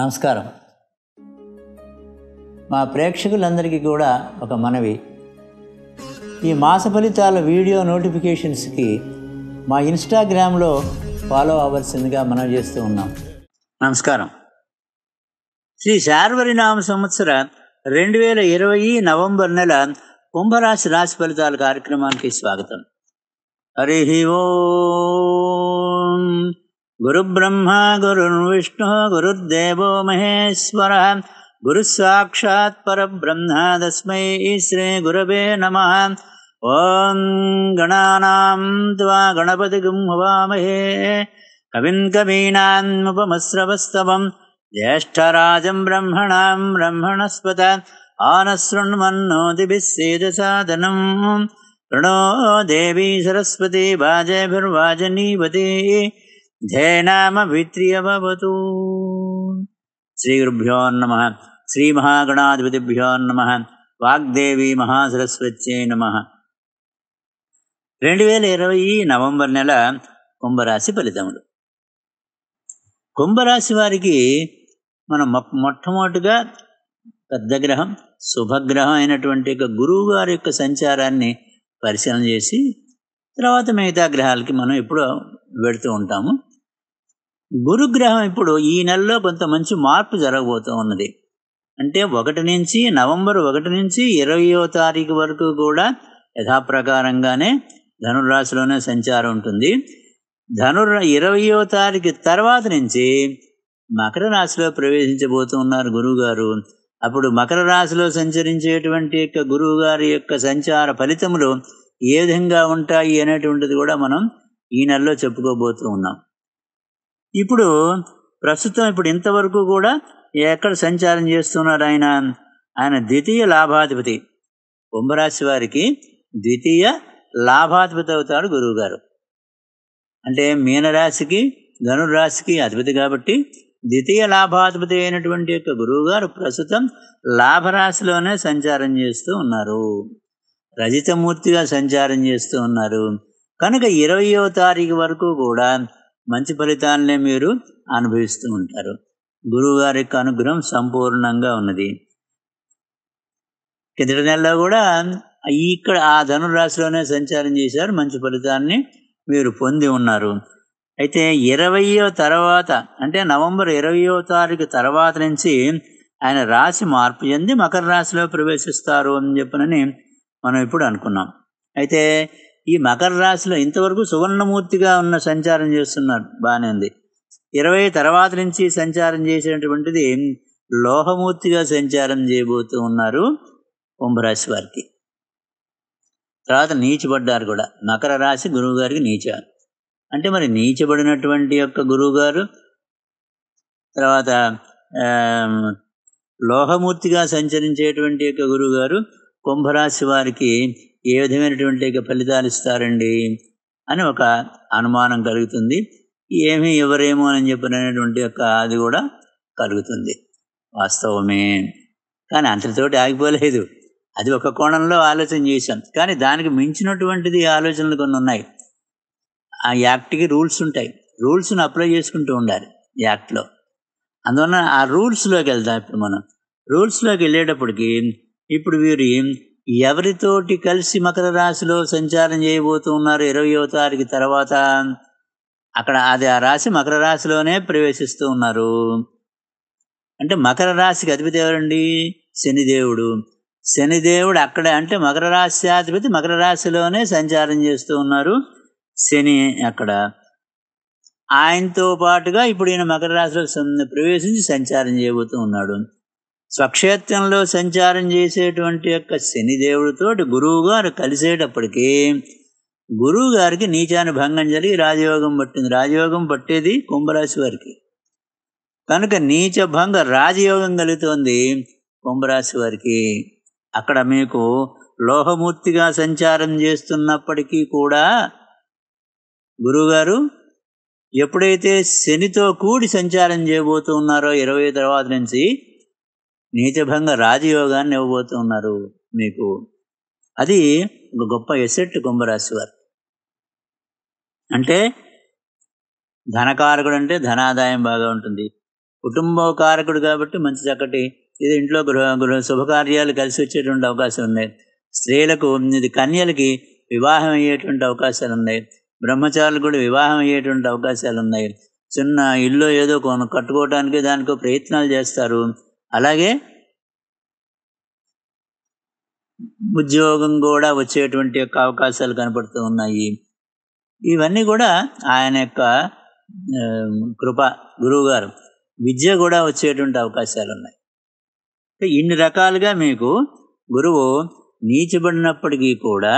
నమస్కారం మా ప్రేక్షకులందరికీ కూడా ఒక మనవి ఈ మాస ఫలితాల వీడియో నోటిఫికేషన్స్కి మా ఇన్స్టాగ్రామ్లో ఫాలో అవ్వాల్సిందిగా మనం చేస్తూ ఉన్నాం నమస్కారం శ్రీ నామ సంవత్సర రెండు వేల ఇరవై నవంబర్ నెల కుంభరాశి రాశి ఫలితాల కార్యక్రమానికి స్వాగతం హరి ఓం गुरुब्रह्मा गुरुर्विष्णुः गुरुर्देवो महेश्वरः तस्मै श्री गुरवे नमः ॐ गणानां त्वा गणपतिमहे कविन् कवीनान्मुपमस्रवस्तवम् ज्येष्ठराजं ब्रह्मणां ब्रह्मणस्पत आनशृण्वन्नो सेदसाधनम् प्रणो देवी सरस्वती वाजभिर्वाजनीवती శ్రీ గురుభ్యో నమ మహాగణాధిపతిభ్యో నమ వాగ్దేవి మహాసరస్వత్యై నమ రెండు వేల ఇరవై నవంబర్ నెల కుంభరాశి ఫలితములు కుంభరాశి వారికి మనం మొట్టమొదటిగా పెద్ద గ్రహం శుభగ్రహం అయినటువంటి యొక్క గురువు గారి యొక్క సంచారాన్ని పరిశీలన చేసి తర్వాత మిగతా గ్రహాలకి మనం ఎప్పుడో వెళుతూ ఉంటాము గురుగ్రహం ఇప్పుడు ఈ నెలలో కొంత మంచి మార్పు జరగబోతూ ఉన్నది అంటే ఒకటి నుంచి నవంబర్ ఒకటి నుంచి ఇరవయో తారీఖు వరకు కూడా యథాప్రకారంగానే ధనుర్రాశిలోనే సంచారం ఉంటుంది ధనుర్ ఇరవయో తారీఖు తర్వాత నుంచి మకర రాశిలో ప్రవేశించబోతూ ఉన్నారు గురువుగారు అప్పుడు మకర రాశిలో సంచరించేటువంటి యొక్క గురువుగారి యొక్క సంచార ఫలితములు ఏ విధంగా ఉంటాయి అనేటువంటిది కూడా మనం ఈ నెలలో చెప్పుకోబోతూ ఉన్నాం ఇప్పుడు ప్రస్తుతం ఇప్పుడు ఇంతవరకు కూడా ఎక్కడ సంచారం చేస్తున్నారు ఆయన ఆయన ద్వితీయ లాభాధిపతి కుంభరాశి వారికి ద్వితీయ లాభాధిపతి అవుతాడు గురువుగారు అంటే మీనరాశికి ధనురాశికి అధిపతి కాబట్టి ద్వితీయ లాభాధిపతి అయినటువంటి యొక్క గురువుగారు ప్రస్తుతం లాభరాశిలోనే సంచారం చేస్తూ ఉన్నారు రజితమూర్తిగా సంచారం చేస్తూ ఉన్నారు కనుక ఇరవయో తారీఖు వరకు కూడా మంచి ఫలితాలనే మీరు అనుభవిస్తూ ఉంటారు గురువు గారి యొక్క అనుగ్రహం సంపూర్ణంగా ఉన్నది కిందట నెలలో కూడా ఇక్కడ ఆ ధనురాశిలోనే సంచారం చేశారు మంచి ఫలితాన్ని మీరు పొంది ఉన్నారు అయితే ఇరవయో తర్వాత అంటే నవంబర్ ఇరవయో తారీఖు తర్వాత నుంచి ఆయన రాశి మార్పు చెంది మకర రాశిలో ప్రవేశిస్తారు అని చెప్పనని మనం ఇప్పుడు అనుకున్నాం అయితే ఈ మకర రాశిలో ఇంతవరకు సువర్ణమూర్తిగా ఉన్న సంచారం చేస్తున్నారు బాగానే ఉంది ఇరవై తర్వాత నుంచి సంచారం చేసినటువంటిది లోహమూర్తిగా సంచారం చేయబోతూ ఉన్నారు కుంభరాశి వారికి తర్వాత నీచబడ్డారు కూడా మకర రాశి గురువు గారికి అంటే మరి నీచబడినటువంటి యొక్క గురువు గారు తర్వాత లోహమూర్తిగా సంచరించేటువంటి యొక్క గురువు గారు కుంభరాశి వారికి ఏ విధమైనటువంటి ఫలితాలు ఇస్తారండి అని ఒక అనుమానం కలుగుతుంది ఏమి ఎవరేమో అని చెప్పినటువంటి యొక్క అది కూడా కలుగుతుంది వాస్తవమే కానీ అంతటితోటి ఆగిపోలేదు అది ఒక కోణంలో ఆలోచన చేశాం కానీ దానికి మించినటువంటిది ఆలోచనలు కొన్ని ఉన్నాయి ఆ యాక్ట్కి రూల్స్ ఉంటాయి రూల్స్ను అప్లై చేసుకుంటూ ఉండాలి యాక్ట్లో అందువలన ఆ రూల్స్లోకి వెళ్దాం ఇప్పుడు మనం రూల్స్లోకి వెళ్ళేటప్పటికి ఇప్పుడు వీరు ఎవరితోటి కలిసి మకర రాశిలో సంచారం చేయబోతూ ఉన్నారు ఇరవయో తారీఖు తర్వాత అక్కడ అది ఆ రాశి మకర రాశిలోనే ప్రవేశిస్తూ ఉన్నారు అంటే మకర రాశికి అధిపతి ఎవరండి శనిదేవుడు శనిదేవుడు అక్కడ అంటే మకర రాశి అధిపతి మకర రాశిలోనే సంచారం చేస్తూ ఉన్నారు శని అక్కడ ఆయనతో పాటుగా ఇప్పుడు ఈయన మకర రాశిలో ప్రవేశించి సంచారం చేయబోతూ ఉన్నాడు స్వక్షేత్రంలో సంచారం చేసేటువంటి యొక్క శనిదేవుడితోటి గురువు గారు కలిసేటప్పటికీ గురువు గారికి నీచాను భంగం జరిగి రాజయోగం పట్టింది రాజయోగం పట్టేది కుంభరాశి వారికి కనుక నీచ భంగ రాజయోగం కలుగుతోంది కుంభరాశి వారికి అక్కడ మీకు లోహమూర్తిగా సంచారం చేస్తున్నప్పటికీ కూడా గురువుగారు ఎప్పుడైతే శనితో కూడి సంచారం చేయబోతున్నారో ఇరవై తర్వాత నుంచి నీతిభంగ రాజయోగాన్ని ఇవ్వబోతున్నారు మీకు అది ఒక గొప్ప ఎసెట్ కుంభరాశి వారు అంటే ధనకారకుడు అంటే ధనాదాయం బాగా ఉంటుంది కుటుంబ కారకుడు కాబట్టి మంచి చక్కటి ఇది ఇంట్లో గృహ గృహ శుభకార్యాలు కలిసి వచ్చేటువంటి అవకాశం ఉన్నాయి స్త్రీలకు ఇది కన్యలకి వివాహం అయ్యేటువంటి అవకాశాలు ఉన్నాయి బ్రహ్మచారులు కూడా వివాహం అయ్యేటువంటి అవకాశాలు ఉన్నాయి చిన్న ఇల్లు ఏదో కొను కట్టుకోవడానికి దానికో ప్రయత్నాలు చేస్తారు అలాగే ఉద్యోగం కూడా వచ్చేటువంటి యొక్క అవకాశాలు కనపడుతూ ఉన్నాయి ఇవన్నీ కూడా ఆయన యొక్క కృప గురువుగారు విద్య కూడా వచ్చేటువంటి అవకాశాలు ఉన్నాయి ఇన్ని రకాలుగా మీకు గురువు నీచబడినప్పటికీ కూడా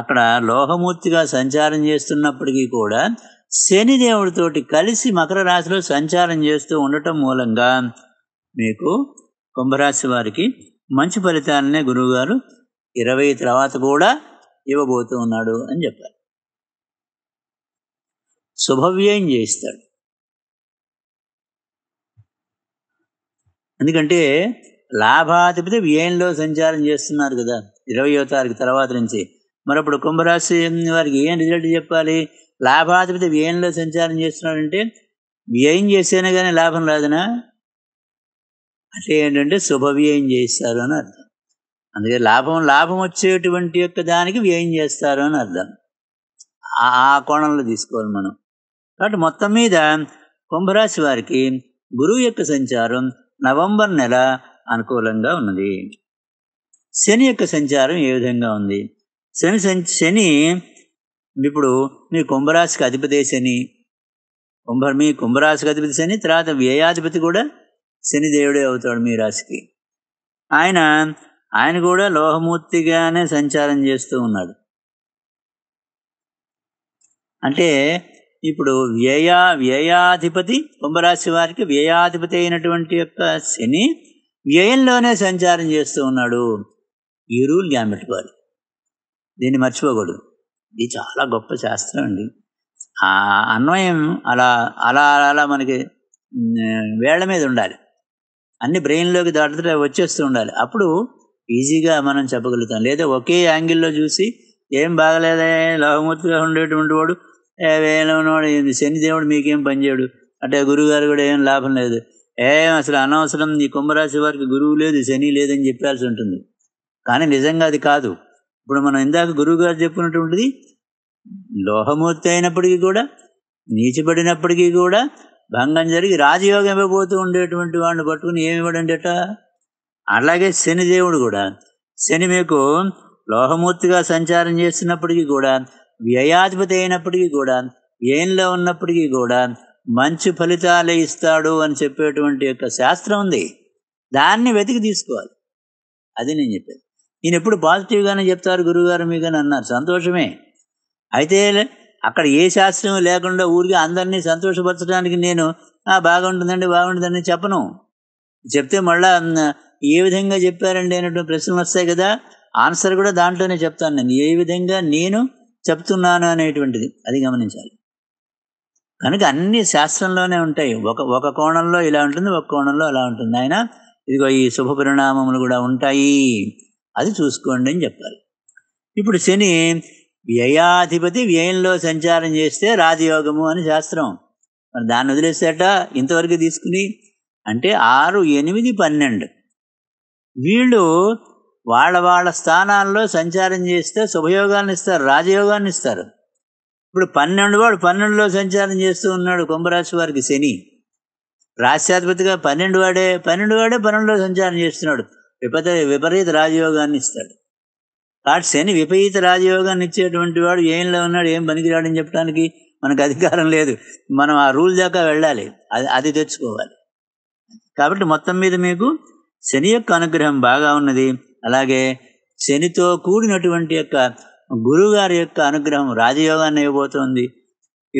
అక్కడ లోహమూర్తిగా సంచారం చేస్తున్నప్పటికీ కూడా శనిదేవుడితోటి కలిసి మకర రాశిలో సంచారం చేస్తూ ఉండటం మూలంగా మీకు కుంభరాశి వారికి మంచి ఫలితాలనే గురువుగారు ఇరవై తర్వాత కూడా ఇవ్వబోతూ ఉన్నాడు అని చెప్పారు శుభవ్యయం చేయిస్తాడు ఎందుకంటే లాభాధిపతి వ్యయంలో సంచారం చేస్తున్నారు కదా ఇరవయో తారీఖు తర్వాత నుంచి మరప్పుడు కుంభరాశి వారికి ఏం రిజల్ట్ చెప్పాలి లాభాధిపతి వ్యయంలో సంచారం చేస్తున్నాడంటే వ్యయం చేసేనే కానీ లాభం రాదునా అంటే ఏంటంటే శుభవ్యయం చేస్తారు అని అర్థం అందుకే లాభం లాభం వచ్చేటువంటి యొక్క దానికి వ్యయం చేస్తారు అని అర్థం ఆ కోణంలో తీసుకోవాలి మనం కాబట్టి మొత్తం మీద కుంభరాశి వారికి గురువు యొక్క సంచారం నవంబర్ నెల అనుకూలంగా ఉన్నది శని యొక్క సంచారం ఏ విధంగా ఉంది శని శని ఇప్పుడు మీ కుంభరాశికి అధిపతి శని కుంభ మీ కుంభరాశికి అధిపతి శని తర్వాత వ్యయాధిపతి కూడా శనిదేవుడే అవుతాడు మీ రాశికి ఆయన ఆయన కూడా లోహమూర్తిగానే సంచారం చేస్తూ ఉన్నాడు అంటే ఇప్పుడు వ్యయా వ్యయాధిపతి కుంభరాశి వారికి వ్యయాధిపతి అయినటువంటి యొక్క శని వ్యయంలోనే సంచారం చేస్తూ ఉన్నాడు ఈ రూల్ గ్యామెట్టుకోవాలి దీన్ని మర్చిపోకూడదు ఇది చాలా గొప్ప శాస్త్రం అండి ఆ అన్వయం అలా అలా అలా మనకి వేళ్ల మీద ఉండాలి అన్ని బ్రెయిన్లోకి దాటుతూ వచ్చేస్తూ ఉండాలి అప్పుడు ఈజీగా మనం చెప్పగలుగుతాం లేదా ఒకే యాంగిల్లో చూసి ఏం బాగలేదే లవమూర్తిగా ఉండేటువంటి వాడు శని శనిదేవుడు మీకేం పనిచేయడు అంటే గురుగారు కూడా ఏం లాభం లేదు ఏం అసలు అనవసరం ఈ కుంభరాశి వారికి గురువు లేదు శని లేదని చెప్పాల్సి ఉంటుంది కానీ నిజంగా అది కాదు ఇప్పుడు మనం ఇందాక గురువుగారు చెప్పినటువంటిది లోహమూర్తి అయినప్పటికీ కూడా నీచిపడినప్పటికీ కూడా భంగం జరిగి రాజయోగం ఇవ్వబోతూ ఉండేటువంటి వాడిని పట్టుకుని ఏమి ఇవ్వడండిట అలాగే శనిదేవుడు కూడా శని మీకు లోహమూర్తిగా సంచారం చేస్తున్నప్పటికీ కూడా వ్యయాధిపతి అయినప్పటికీ కూడా వ్యయంలో ఉన్నప్పటికీ కూడా మంచి ఫలితాలే ఇస్తాడు అని చెప్పేటువంటి యొక్క శాస్త్రం ఉంది దాన్ని వెతికి తీసుకోవాలి అది నేను చెప్పేది నేను ఎప్పుడు పాజిటివ్గానే చెప్తారు గురువుగారు మీకు అని అన్నారు సంతోషమే అయితే అక్కడ ఏ శాస్త్రం లేకుండా ఊరికి అందరినీ సంతోషపరచడానికి నేను బాగుంటుందండి బాగుంటుందని చెప్పను చెప్తే మళ్ళా ఏ విధంగా చెప్పారండి అనేటువంటి ప్రశ్నలు వస్తాయి కదా ఆన్సర్ కూడా దాంట్లోనే చెప్తాను నేను ఏ విధంగా నేను చెప్తున్నాను అనేటువంటిది అది గమనించాలి కనుక అన్ని శాస్త్రంలోనే ఉంటాయి ఒక ఒక కోణంలో ఇలా ఉంటుంది ఒక కోణంలో అలా ఉంటుంది ఆయన ఇదిగో ఈ శుభ పరిణామములు కూడా ఉంటాయి అది చూసుకోండి అని చెప్పాలి ఇప్పుడు శని వ్యయాధిపతి వ్యయంలో సంచారం చేస్తే రాజయోగము అని శాస్త్రం మరి దాన్ని వదిలేసేట ఇంతవరకు తీసుకుని అంటే ఆరు ఎనిమిది పన్నెండు వీళ్ళు వాళ్ళ వాళ్ళ స్థానాల్లో సంచారం చేస్తే శుభయోగాన్ని ఇస్తారు రాజయోగాన్ని ఇస్తారు ఇప్పుడు పన్నెండు వాడు పన్నెండులో సంచారం చేస్తూ ఉన్నాడు కుంభరాశి వారికి శని రాశ్యాధిపతిగా పన్నెండు వాడే పన్నెండు వాడే పన్నెండులో సంచారం చేస్తున్నాడు విపత విపరీత రాజయోగాన్ని ఇస్తాడు కాబట్టి శని విపరీత రాజయోగాన్ని ఇచ్చేటువంటి వాడు ఏంలో ఉన్నాడు ఏం పనికిరాడని చెప్పడానికి మనకు అధికారం లేదు మనం ఆ రూల్ దాకా వెళ్ళాలి అది అది తెచ్చుకోవాలి కాబట్టి మొత్తం మీద మీకు శని యొక్క అనుగ్రహం బాగా ఉన్నది అలాగే శనితో కూడినటువంటి యొక్క గురువుగారి యొక్క అనుగ్రహం రాజయోగాన్ని ఇవ్వబోతోంది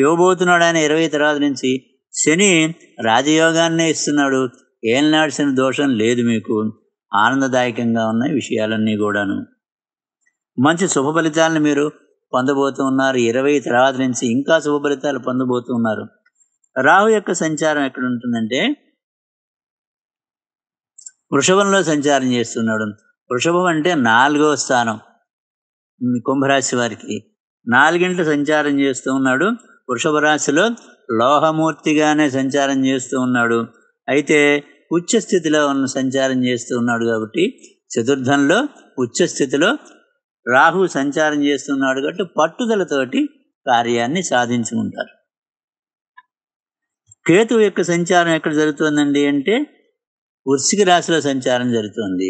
ఇవ్వబోతున్నాడు ఆయన ఇరవై తర్వాత నుంచి శని రాజయోగాన్నే ఇస్తున్నాడు ఏం శని దోషం లేదు మీకు ఆనందదాయకంగా ఉన్న విషయాలన్నీ కూడాను మంచి శుభ ఫలితాలను మీరు పొందబోతూ ఉన్నారు ఇరవై తర్వాత నుంచి ఇంకా శుభ ఫలితాలు పొందబోతున్నారు రాహు యొక్క సంచారం ఎక్కడ ఉంటుందంటే వృషభంలో సంచారం చేస్తున్నాడు వృషభం అంటే నాలుగో స్థానం కుంభరాశి వారికి నాలుగింట సంచారం చేస్తూ ఉన్నాడు వృషభ రాశిలో లోహమూర్తిగానే సంచారం చేస్తూ ఉన్నాడు అయితే ఉచ్చస్థితిలో స్థితిలో ఉన్న సంచారం చేస్తూ ఉన్నాడు కాబట్టి చతుర్థంలో ఉచ్చస్థితిలో స్థితిలో రాహు సంచారం చేస్తున్నాడు కాబట్టి పట్టుదలతోటి కార్యాన్ని సాధించుకుంటారు కేతువు యొక్క సంచారం ఎక్కడ జరుగుతుందండి అంటే వృశ్చిక రాశిలో సంచారం జరుగుతుంది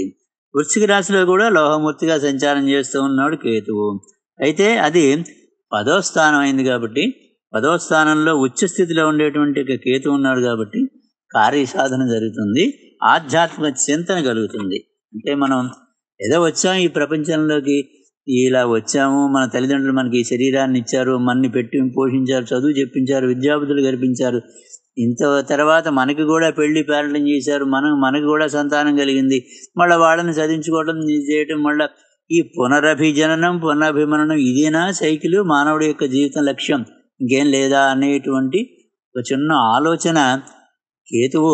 వృశ్చిక రాశిలో కూడా లోహమూర్తిగా సంచారం చేస్తూ ఉన్నాడు కేతువు అయితే అది పదో స్థానం అయింది కాబట్టి పదో స్థానంలో ఉచ్చ స్థితిలో ఉండేటువంటి కేతు ఉన్నాడు కాబట్టి కార్య సాధన జరుగుతుంది ఆధ్యాత్మిక చింతన కలుగుతుంది అంటే మనం ఏదో వచ్చాం ఈ ప్రపంచంలోకి ఇలా వచ్చాము మన తల్లిదండ్రులు మనకి ఈ శరీరాన్ని ఇచ్చారు మన్ని పెట్టి పోషించారు చదువు చెప్పించారు విద్యాబుద్ధులు గడిపించారు ఇంత తర్వాత మనకి కూడా పెళ్లి పేరటం చేశారు మనం మనకు కూడా సంతానం కలిగింది మళ్ళీ వాళ్ళని చదివించుకోవడం చేయటం మళ్ళీ ఈ పునరభిజననం పునరభిమననం ఇదేనా సైకిల్ మానవుడి యొక్క జీవితం లక్ష్యం ఇంకేం లేదా అనేటువంటి ఒక చిన్న ఆలోచన కేతువు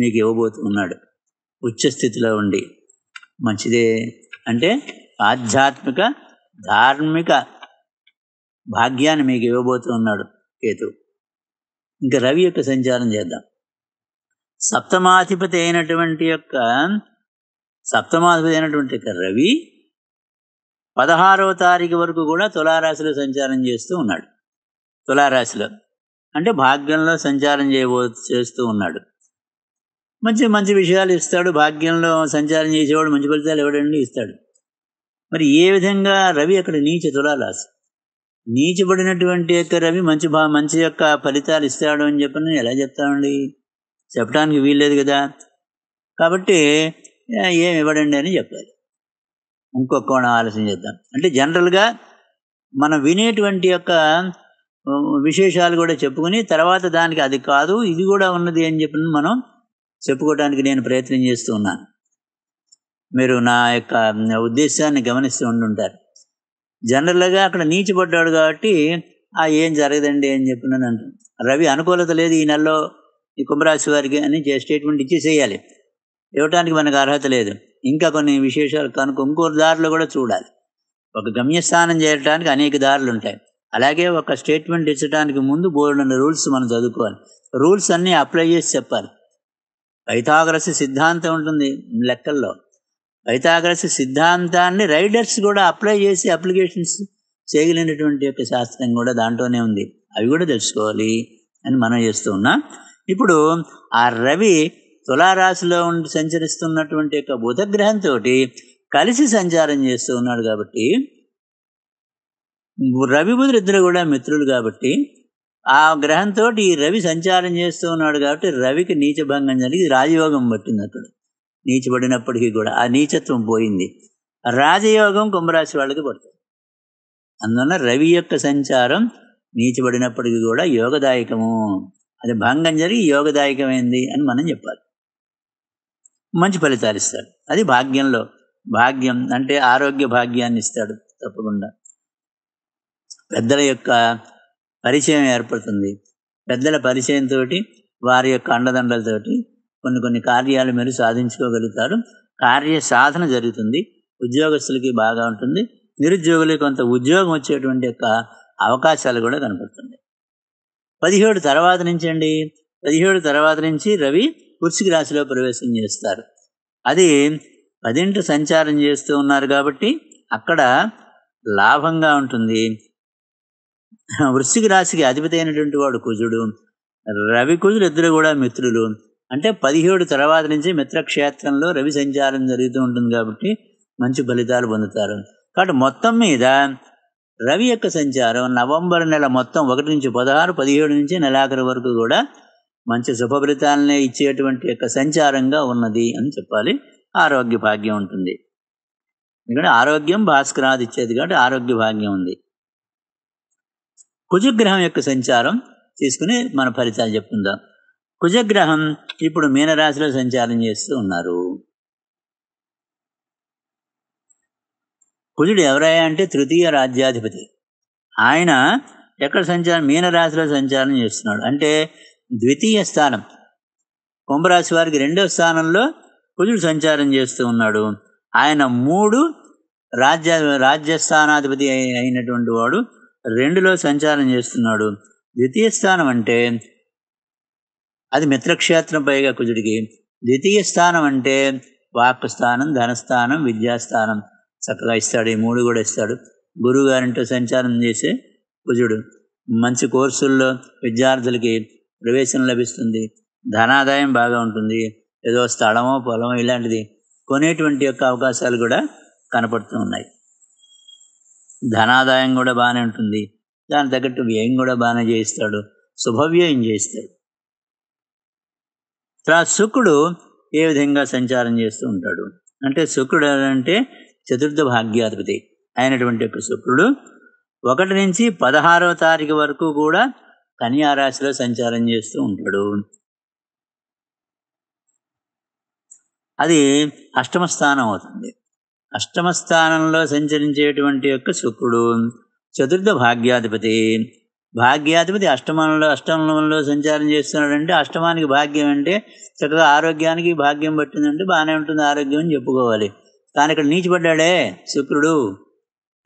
మీకు ఇవ్వబోతున్నాడు ఉచ్చస్థితిలో ఉండి మంచిదే అంటే ఆధ్యాత్మిక ధార్మిక భాగ్యాన్ని మీకు ఇవ్వబోతూ ఉన్నాడు కేతు ఇంకా రవి యొక్క సంచారం చేద్దాం సప్తమాధిపతి అయినటువంటి యొక్క సప్తమాధిపతి అయినటువంటి యొక్క రవి పదహారవ తారీఖు వరకు కూడా తులారాశిలో సంచారం చేస్తూ ఉన్నాడు తులారాశిలో అంటే భాగ్యంలో సంచారం చేయబో చేస్తూ ఉన్నాడు మంచి మంచి విషయాలు ఇస్తాడు భాగ్యంలో సంచారం చేసేవాడు మంచి ఫలితాలు ఎవడండి ఇస్తాడు మరి ఏ విధంగా రవి అక్కడ నీచ తులారాశి నీచబడినటువంటి యొక్క రవి మంచి భా మంచి యొక్క ఫలితాలు ఇస్తాడు అని చెప్పని ఎలా చెప్తామండి చెప్పడానికి వీల్లేదు కదా కాబట్టి ఏమి ఇవ్వడండి అని చెప్పాలి ఇంకొక కోణం ఆలోచన చేద్దాం అంటే జనరల్గా మనం వినేటువంటి యొక్క విశేషాలు కూడా చెప్పుకుని తర్వాత దానికి అది కాదు ఇది కూడా ఉన్నది అని చెప్పి మనం చెప్పుకోవడానికి నేను ప్రయత్నం చేస్తూ ఉన్నాను మీరు నా యొక్క ఉద్దేశాన్ని గమనిస్తూ ఉండుంటారు జనరల్గా అక్కడ నీచిపడ్డాడు కాబట్టి ఆ ఏం జరగదండి అని నేను అంటున్నాను రవి అనుకూలత లేదు ఈ నెలలో ఈ కుంభరాశి వారికి అని స్టేట్మెంట్ ఇచ్చి చేయాలి ఇవ్వటానికి మనకు అర్హత లేదు ఇంకా కొన్ని విశేషాలు కనుక ఇంకో దారిలో కూడా చూడాలి ఒక గమ్యస్థానం చేయడానికి అనేక దారులు ఉంటాయి అలాగే ఒక స్టేట్మెంట్ ఇచ్చడానికి ముందు బోర్డున్న రూల్స్ మనం చదువుకోవాలి రూల్స్ అన్నీ అప్లై చేసి చెప్పాలి పైతాగ్రస్ సిద్ధాంతం ఉంటుంది లెక్కల్లో పైతాగ్రస సిద్ధాంతాన్ని రైడర్స్ కూడా అప్లై చేసి అప్లికేషన్స్ చేయగలిగినటువంటి యొక్క శాస్త్రం కూడా దాంట్లోనే ఉంది అవి కూడా తెలుసుకోవాలి అని మనం చేస్తూ ఉన్నాం ఇప్పుడు ఆ రవి తులారాశిలో ఉండి సంచరిస్తున్నటువంటి యొక్క బుధగ్రహంతో కలిసి సంచారం చేస్తూ ఉన్నాడు కాబట్టి రవి బుధులు ఇద్దరు కూడా మిత్రులు కాబట్టి ఆ గ్రహంతో ఈ రవి సంచారం చేస్తూ ఉన్నాడు కాబట్టి రవికి నీచభంగం జరిగి రాజయోగం పట్టింది అక్కడ నీచబడినప్పటికీ కూడా ఆ నీచత్వం పోయింది రాజయోగం కుంభరాశి వాళ్ళకి పడుతుంది అందువల్ల రవి యొక్క సంచారం నీచబడినప్పటికీ కూడా యోగదాయకము అది భంగం జరిగి యోగదాయకమైంది అని మనం చెప్పాలి మంచి ఫలితాలు ఇస్తాడు అది భాగ్యంలో భాగ్యం అంటే ఆరోగ్య భాగ్యాన్ని ఇస్తాడు తప్పకుండా పెద్దల యొక్క పరిచయం ఏర్పడుతుంది పెద్దల పరిచయంతో వారి యొక్క అండదండలతోటి కొన్ని కొన్ని కార్యాలు మీరు సాధించుకోగలుగుతారు కార్య సాధన జరుగుతుంది ఉద్యోగస్తులకి బాగా ఉంటుంది నిరుద్యోగులకి కొంత ఉద్యోగం వచ్చేటువంటి యొక్క అవకాశాలు కూడా కనపడుతుంది పదిహేడు తర్వాత నుంచి అండి పదిహేడు తర్వాత నుంచి రవి వృశ్చిక రాశిలో ప్రవేశం చేస్తారు అది పదింటి సంచారం చేస్తూ ఉన్నారు కాబట్టి అక్కడ లాభంగా ఉంటుంది వృశ్చిక రాశికి అధిపతి అయినటువంటి వాడు కుజుడు రవి కుజుడు ఇద్దరు కూడా మిత్రులు అంటే పదిహేడు తర్వాత నుంచి మిత్రక్షేత్రంలో రవి సంచారం జరుగుతూ ఉంటుంది కాబట్టి మంచి ఫలితాలు పొందుతారు కాబట్టి మొత్తం మీద రవి యొక్క సంచారం నవంబర్ నెల మొత్తం ఒకటి నుంచి పదహారు పదిహేడు నుంచి నెలాఖరు వరకు కూడా మంచి శుభ ఫలితాలనే ఇచ్చేటువంటి యొక్క సంచారంగా ఉన్నది అని చెప్పాలి ఆరోగ్య భాగ్యం ఉంటుంది ఎందుకంటే ఆరోగ్యం భాస్కరాది ఇచ్చేది కాబట్టి ఆరోగ్య భాగ్యం ఉంది కుజుగ్రహం యొక్క సంచారం తీసుకుని మన ఫలితాలు చెప్పుకుందాం కుజగ్రహం ఇప్పుడు మీనరాశిలో సంచారం చేస్తూ ఉన్నారు కుజుడు ఎవరయ్యా అంటే తృతీయ రాజ్యాధిపతి ఆయన ఎక్కడ సంచారం మీనరాశిలో సంచారం చేస్తున్నాడు అంటే ద్వితీయ స్థానం కుంభరాశి వారికి రెండో స్థానంలో కుజుడు సంచారం చేస్తూ ఉన్నాడు ఆయన మూడు రాజ్య రాజ్యస్థానాధిపతి అయినటువంటి వాడు రెండులో సంచారం చేస్తున్నాడు ద్వితీయ స్థానం అంటే అది మిత్రక్షేత్రం పైగా కుజుడికి ద్వితీయ స్థానం అంటే వాక్ స్థానం ధనస్థానం విద్యాస్థానం చక్కగా ఇస్తాడు ఈ మూడు కూడా ఇస్తాడు గురువు గారింటో సంచారం చేసే కుజుడు మంచి కోర్సుల్లో విద్యార్థులకి ప్రవేశం లభిస్తుంది ధనాదాయం బాగా ఉంటుంది ఏదో స్థలమో పొలమో ఇలాంటిది కొనేటువంటి యొక్క అవకాశాలు కూడా కనపడుతూ ఉన్నాయి ధనాదాయం కూడా బాగానే ఉంటుంది దాని తగ్గట్టు వ్యయం కూడా బాగానే చేయిస్తాడు శుభవ్యయం చేయిస్తాడు ఆ శుక్రుడు ఏ విధంగా సంచారం చేస్తూ ఉంటాడు అంటే శుక్రుడు అంటే చతుర్థ భాగ్యాధిపతి అయినటువంటి యొక్క శుక్రుడు ఒకటి నుంచి పదహారవ తారీఖు వరకు కూడా కన్యా రాశిలో సంచారం చేస్తూ ఉంటాడు అది అష్టమ స్థానం అవుతుంది అష్టమ స్థానంలో సంచరించేటువంటి యొక్క శుక్రుడు చతుర్థ భాగ్యాధిపతి భాగ్యాధిపతి అష్టమంలో అష్టమంలో సంచారం చేస్తున్నాడంటే అష్టమానికి భాగ్యం అంటే చక్కగా ఆరోగ్యానికి భాగ్యం పట్టిందంటే బాగానే ఉంటుంది ఆరోగ్యం అని చెప్పుకోవాలి కానీ ఇక్కడ నీచిపడ్డాడే శుక్రుడు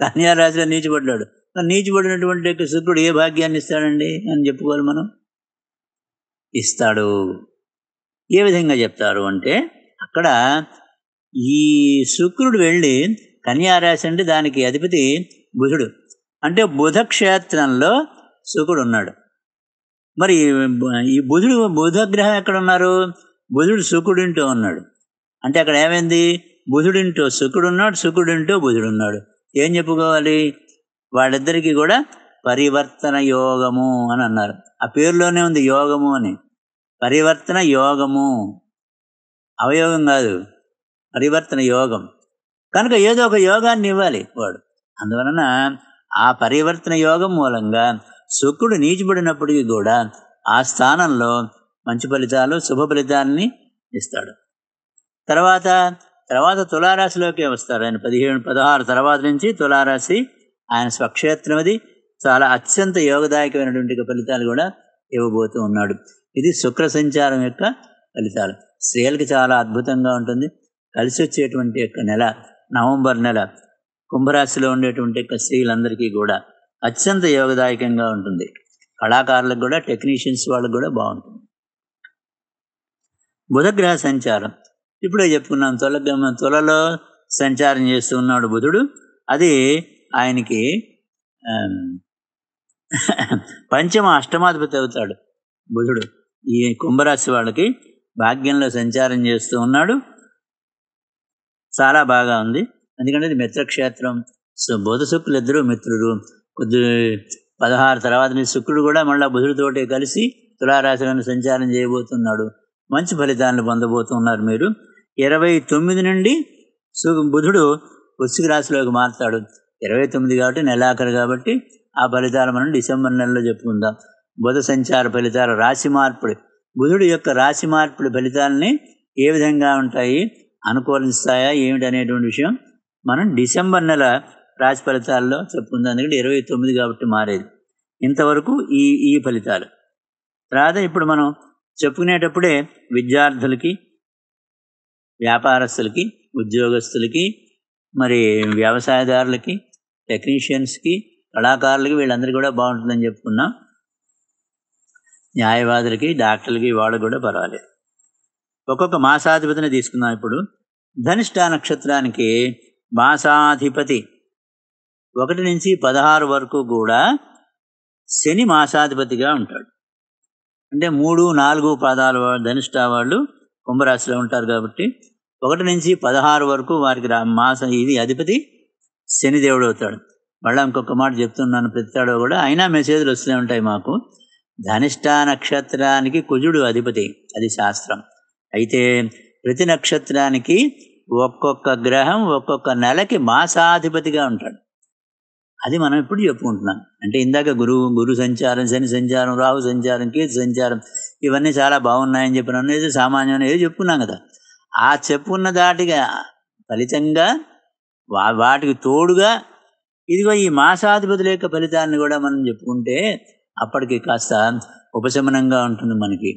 కన్యా రాశిలో నీచిపడ్డాడు నీచిపడినటువంటి శుక్రుడు ఏ భాగ్యాన్ని ఇస్తాడండి అని చెప్పుకోవాలి మనం ఇస్తాడు ఏ విధంగా చెప్తారు అంటే అక్కడ ఈ శుక్రుడు వెళ్ళి కన్యారాశి అంటే దానికి అధిపతి బుధుడు అంటే బుధ క్షేత్రంలో శుకుడు ఉన్నాడు మరి ఈ బుధుడు బుధగ్రహం ఎక్కడ ఉన్నారు బుధుడు శుకుడింటూ ఉన్నాడు అంటే అక్కడ ఏమైంది బుధుడింటో శుకుడింటూ బుధుడు ఉన్నాడు ఏం చెప్పుకోవాలి వాళ్ళిద్దరికీ కూడా పరివర్తన యోగము అని అన్నారు ఆ పేరులోనే ఉంది యోగము అని పరివర్తన యోగము అవయోగం కాదు పరివర్తన యోగం కనుక ఏదో ఒక యోగాన్ని ఇవ్వాలి వాడు అందువలన ఆ పరివర్తన యోగం మూలంగా శుక్రుడు నీచిపడినప్పటికీ కూడా ఆ స్థానంలో మంచి ఫలితాలు శుభ ఫలితాలని ఇస్తాడు తర్వాత తర్వాత తులారాశిలోకి వస్తారు ఆయన పదిహేను పదహారు తర్వాత నుంచి తులారాశి ఆయన స్వక్షేత్రం అది చాలా అత్యంత యోగదాయకమైనటువంటి ఫలితాలు కూడా ఇవ్వబోతూ ఉన్నాడు ఇది శుక్ర సంచారం యొక్క ఫలితాలు స్త్రీలకు చాలా అద్భుతంగా ఉంటుంది కలిసి వచ్చేటువంటి యొక్క నెల నవంబర్ నెల కుంభరాశిలో ఉండేటువంటి యొక్క స్త్రీలందరికీ కూడా అత్యంత యోగదాయకంగా ఉంటుంది కళాకారులకు కూడా టెక్నీషియన్స్ వాళ్ళకు కూడా బాగుంటుంది బుధగ్రహ సంచారం ఇప్పుడే చెప్పుకున్నాం తొలగ తొలలో సంచారం చేస్తూ ఉన్నాడు బుధుడు అది ఆయనకి పంచమ అష్టమాధిపతి అవుతాడు బుధుడు ఈ కుంభరాశి వాళ్ళకి భాగ్యంలో సంచారం చేస్తూ ఉన్నాడు చాలా బాగా ఉంది ఎందుకంటే ఇది మిత్రక్షేత్రం సో బోధశుక్కులు ఇద్దరు మిత్రులు కొద్ది పదహారు తర్వాత నుంచి శుక్రుడు కూడా మళ్ళీ బుధుడితోటే కలిసి తులారాశులను సంచారం చేయబోతున్నాడు మంచి ఫలితాలను పొందబోతున్నారు మీరు ఇరవై తొమ్మిది నుండి బుధుడు వృశ్చిక రాశిలోకి మారుతాడు ఇరవై తొమ్మిది కాబట్టి నెలాఖరు కాబట్టి ఆ ఫలితాలు మనం డిసెంబర్ నెలలో చెప్పుకుందాం బుధ సంచార ఫలితాలు రాశి మార్పుడు బుధుడు యొక్క రాశి మార్పుడి ఫలితాలని ఏ విధంగా ఉంటాయి అనుకూలిస్తాయా ఏమిటి అనేటువంటి విషయం మనం డిసెంబర్ నెల రాజ ఫలితాల్లో చెప్పుకుంది ఎందుకంటే ఇరవై తొమ్మిది కాబట్టి మారేది ఇంతవరకు ఈ ఈ ఫలితాలు తర్వాత ఇప్పుడు మనం చెప్పుకునేటప్పుడే విద్యార్థులకి వ్యాపారస్తులకి ఉద్యోగస్తులకి మరి వ్యవసాయదారులకి టెక్నీషియన్స్కి కళాకారులకి వీళ్ళందరికీ కూడా బాగుంటుందని చెప్పుకున్నాం న్యాయవాదులకి డాక్టర్లకి వాళ్ళకి కూడా పర్వాలేదు ఒక్కొక్క మాసాధిపతిని తీసుకుందాం ఇప్పుడు ధనిష్ట నక్షత్రానికి మాసాధిపతి ఒకటి నుంచి పదహారు వరకు కూడా శని మాసాధిపతిగా ఉంటాడు అంటే మూడు నాలుగు పాదాల ధనిష్ట వాళ్ళు కుంభరాశిలో ఉంటారు కాబట్టి ఒకటి నుంచి పదహారు వరకు వారికి మాసం ఇది అధిపతి శనిదేవుడు అవుతాడు మళ్ళీ ఇంకొక మాట చెప్తున్నాను ప్రతితాడో కూడా అయినా మెసేజ్లు వస్తూనే ఉంటాయి మాకు ధనిష్ట నక్షత్రానికి కుజుడు అధిపతి అది శాస్త్రం అయితే ప్రతి నక్షత్రానికి ఒక్కొక్క గ్రహం ఒక్కొక్క నెలకి మాసాధిపతిగా ఉంటాడు అది మనం ఎప్పుడు చెప్పుకుంటున్నాం అంటే ఇందాక గురువు గురు సంచారం శని సంచారం రాహు సంచారం కేతు సంచారం ఇవన్నీ చాలా బాగున్నాయని చెప్పిన అనేది సామాన్యం ఏదో చెప్పుకున్నాం కదా ఆ చెప్పుకున్న దాటిగా ఫలితంగా వా వాటికి తోడుగా ఇదిగో ఈ మాసాధిపతుల యొక్క ఫలితాన్ని కూడా మనం చెప్పుకుంటే అప్పటికి కాస్త ఉపశమనంగా ఉంటుంది మనకి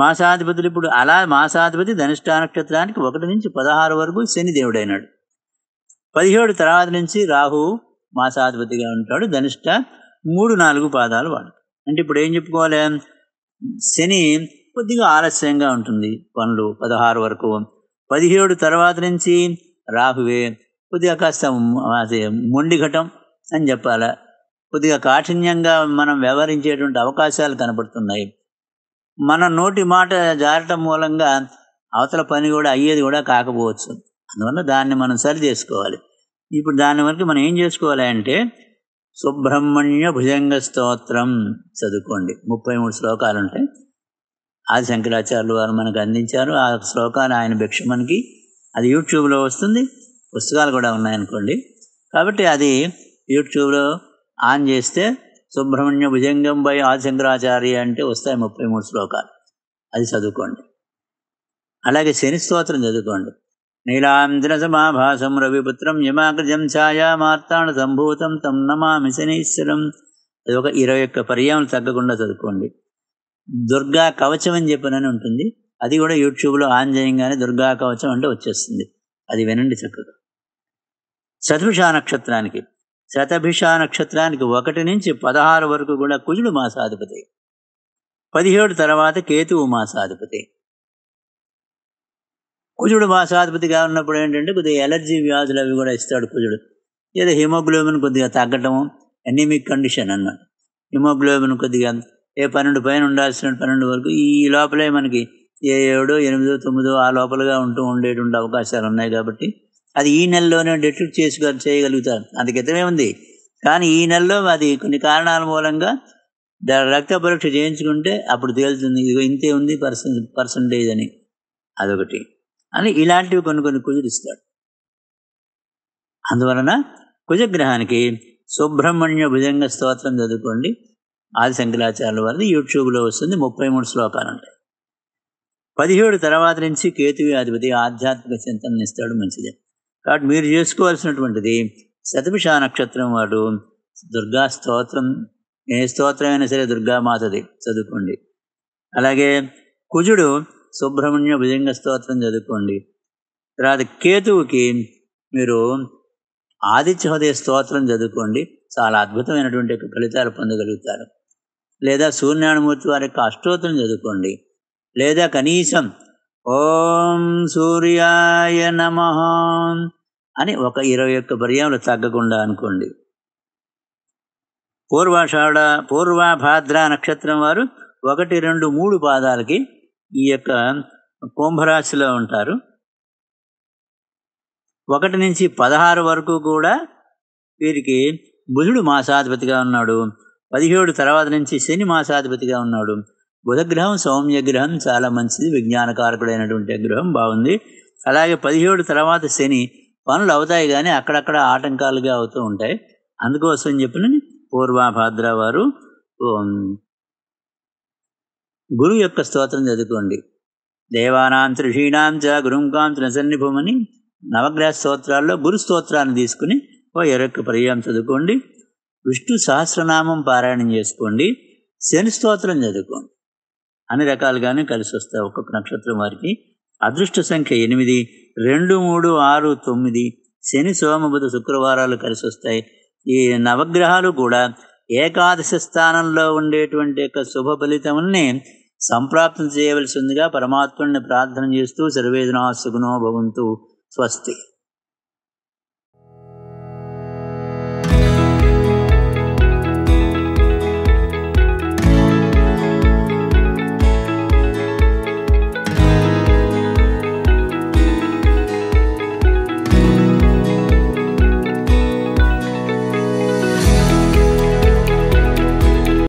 మాసాధిపతులు ఇప్పుడు అలా మాసాధిపతి ధనిష్టా నక్షత్రానికి ఒకటి నుంచి పదహారు వరకు శని పదిహేడు తర్వాత నుంచి రాహు మాసాధిపతిగా ఉంటాడు ధనిష్ట మూడు నాలుగు పాదాలు వాడు అంటే ఇప్పుడు ఏం చెప్పుకోవాలి శని కొద్దిగా ఆలస్యంగా ఉంటుంది పనులు పదహారు వరకు పదిహేడు తర్వాత నుంచి రాహువే కొద్దిగా కాస్త అదే మొండి ఘటం అని చెప్పాలి కొద్దిగా కాఠిన్యంగా మనం వ్యవహరించేటువంటి అవకాశాలు కనబడుతున్నాయి మన నోటి మాట జారటం మూలంగా అవతల పని కూడా అయ్యేది కూడా కాకపోవచ్చు అందువల్ల దాన్ని మనం సరి చేసుకోవాలి ఇప్పుడు దాని వరకు మనం ఏం చేసుకోవాలి అంటే సుబ్రహ్మణ్య భుజంగ స్తోత్రం చదువుకోండి ముప్పై మూడు శ్లోకాలు ఉంటాయి ఆది శంకరాచార్యులు వారు మనకు అందించారు ఆ శ్లోకాలు ఆయన భిక్ష మనకి అది యూట్యూబ్లో వస్తుంది పుస్తకాలు కూడా ఉన్నాయనుకోండి కాబట్టి అది యూట్యూబ్లో ఆన్ చేస్తే సుబ్రహ్మణ్య భుజంగం బై ఆది శంకరాచార్య అంటే వస్తాయి ముప్పై మూడు శ్లోకాలు అది చదువుకోండి అలాగే శని స్తోత్రం చదువుకోండి నీలాంధ్రసమాభాసం రవిపుత్రం యమాకృజం ఛాయామార్తాణ సంభూతం తం నమామి శనీశ్వరం అది ఒక ఇరవై ఒక్క పర్యాలు తగ్గకుండా చదువుకోండి దుర్గా కవచం అని చెప్పనని ఉంటుంది అది కూడా యూట్యూబ్లో ఆన్ చేయంగానే దుర్గా కవచం అంటే వచ్చేస్తుంది అది వినండి చక్కగా శతభిషా నక్షత్రానికి శతభిషా నక్షత్రానికి ఒకటి నుంచి పదహారు వరకు కూడా కుజుడు మాసాధిపతి పదిహేడు తర్వాత కేతువు మాసాధిపతి కుజుడు మాసాధిపతిగా ఉన్నప్పుడు ఏంటంటే కొద్దిగా ఎలర్జీ వ్యాధులు అవి కూడా ఇస్తాడు కుజుడు ఏదో హిమోగ్లోబిన్ కొద్దిగా తగ్గటము ఎనీమిక్ కండిషన్ అన్నాడు హిమోగ్లోబిన్ కొద్దిగా ఏ పన్నెండు పైన ఉండాల్సిన పన్నెండు వరకు ఈ లోపలే మనకి ఏ ఏడో ఎనిమిదో తొమ్మిదో ఆ లోపలగా ఉంటూ ఉండేటువంటి అవకాశాలు ఉన్నాయి కాబట్టి అది ఈ నెలలోనే డిటెక్ట్ చేసుకో చేయగలుగుతారు అందుకితమే ఉంది కానీ ఈ నెలలో అది కొన్ని కారణాల మూలంగా రక్త పరీక్ష చేయించుకుంటే అప్పుడు తేలుతుంది ఇంతే ఉంది పర్సన్ పర్సంటేజ్ అని అదొకటి అని ఇలాంటివి కొన్ని కొన్ని కుదిరిస్తాడు అందువలన కుజగ్రహానికి సుబ్రహ్మణ్య భుజంగ స్తోత్రం చదువుకోండి ఆది శంకరాచార్యుల వారిది యూట్యూబ్లో వస్తుంది ముప్పై మూడు శ్లోకాలు ఉంటాయి పదిహేడు తర్వాత నుంచి కేతువి అధిపతి ఆధ్యాత్మిక చింతన ఇస్తాడు మంచిది కాబట్టి మీరు చేసుకోవాల్సినటువంటిది శతభిష నక్షత్రం వాడు దుర్గా స్తోత్రం ఏ స్తోత్రమైనా అయినా సరే దుర్గామాతది చదువుకోండి అలాగే కుజుడు సుబ్రహ్మణ్య భుజంగ స్తోత్రం చదువుకోండి తర్వాత కేతువుకి మీరు ఆదిత్య హృదయ స్తోత్రం చదువుకోండి చాలా అద్భుతమైనటువంటి ఫలితాలు పొందగలుగుతారు లేదా సూర్యనారాయణమూర్తి వారి యొక్క అష్టోత్తరం చదువుకోండి లేదా కనీసం ఓం సూర్యాయ నమ అని ఒక ఇరవై ఒక్క పర్యాములు తగ్గకుండా అనుకోండి పూర్వాషాఢ పూర్వభాద్ర నక్షత్రం వారు ఒకటి రెండు మూడు పాదాలకి ఈ యొక్క కుంభరాశిలో ఉంటారు ఒకటి నుంచి పదహారు వరకు కూడా వీరికి బుధుడు మాసాధిపతిగా ఉన్నాడు పదిహేడు తర్వాత నుంచి శని మాసాధిపతిగా ఉన్నాడు బుధగ్రహం సౌమ్య గ్రహం చాలా మంచిది విజ్ఞానకారకుడైనటువంటి గ్రహం బాగుంది అలాగే పదిహేడు తర్వాత శని పనులు అవుతాయి కానీ అక్కడక్కడ ఆటంకాలుగా అవుతూ ఉంటాయి అందుకోసం చెప్పిన పూర్వభాద్ర వారు గురువు యొక్క స్తోత్రం చదువుకోండి దేవానాం త్రిషీణాం చ గురుంకాం త్రిసన్నిభమని నవగ్రహ స్తోత్రాల్లో గురు స్తోత్రాన్ని తీసుకుని ఓ ఇరొక్క పర్యాయం చదువుకోండి విష్ణు సహస్రనామం పారాయణం చేసుకోండి శని స్తోత్రం చదువుకోండి అన్ని రకాలుగానే కలిసి వస్తాయి ఒక్కొక్క నక్షత్రం వారికి అదృష్ట సంఖ్య ఎనిమిది రెండు మూడు ఆరు తొమ్మిది శని సోమబుధ శుక్రవారాలు కలిసి వస్తాయి ఈ నవగ్రహాలు కూడా ఏకాదశి స్థానంలో ఉండేటువంటి యొక్క శుభ ఫలితముల్ని సంప్రాప్తం చేయవలసిందిగా పరమాత్ముడిని ప్రార్థన చేస్తూ సర్వేదనా సుగుణో భవంతు స్వస్తి